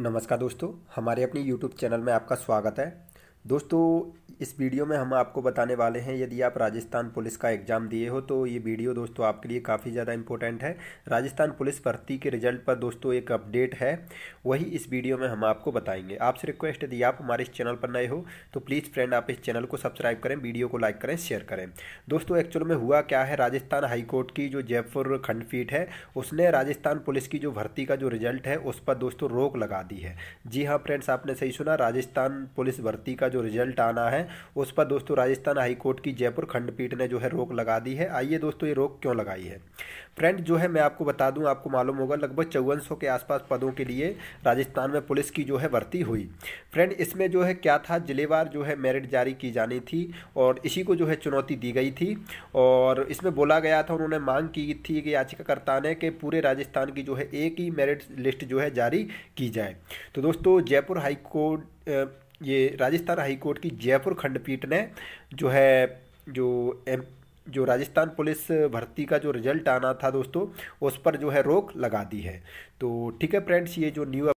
नमस्कार दोस्तों हमारे अपने YouTube चैनल में आपका स्वागत है दोस्तों इस वीडियो में हम आपको बताने वाले हैं यदि आप राजस्थान पुलिस का एग्ज़ाम दिए हो तो ये वीडियो दोस्तों आपके लिए काफ़ी ज़्यादा इंपॉर्टेंट है राजस्थान पुलिस भर्ती के रिजल्ट पर दोस्तों एक अपडेट है वही इस वीडियो में हम आपको बताएंगे आपसे रिक्वेस्ट यदि आप हमारे इस चैनल पर नए हो तो प्लीज़ फ्रेंड आप इस चैनल को सब्सक्राइब करें वीडियो को लाइक करें शेयर करें दोस्तों एक्चुअल में हुआ क्या है राजस्थान हाईकोर्ट की जो जयपुर खंडपीठ है उसने राजस्थान पुलिस की जो भर्ती का जो रिजल्ट है उस पर दोस्तों रोक लगा दी है जी हाँ फ्रेंड्स आपने सही सुना राजस्थान पुलिस भर्ती का जो रिजल्ट आना है उस पर दोस्तों राजस्थान हाईकोर्ट की जयपुर खंडपीठ ने जो है रोक लगा दी है आइए दोस्तों ये रोक क्यों लगाई है फ्रेंड जो है मैं आपको बता दूं आपको मालूम होगा लगभग चौवन के आसपास पदों के लिए राजस्थान में पुलिस की जो है भर्ती हुई फ्रेंड इसमें जो है क्या था जिलेवार जो है मेरिट जारी की जानी थी और इसी को जो है चुनौती दी गई थी और इसमें बोला गया था उन्होंने मांग की थी कि याचिकाकर्ता ने कि पूरे राजस्थान की जो है एक ही मेरिट लिस्ट जो है जारी की जाए तो दोस्तों जयपुर हाईकोर्ट ये राजस्थान हाईकोर्ट की जयपुर खंडपीठ ने जो है जो एम जो राजस्थान पुलिस भर्ती का जो रिजल्ट आना था दोस्तों उस पर जो है रोक लगा दी है तो ठीक है फ्रेंड्स ये जो न्यू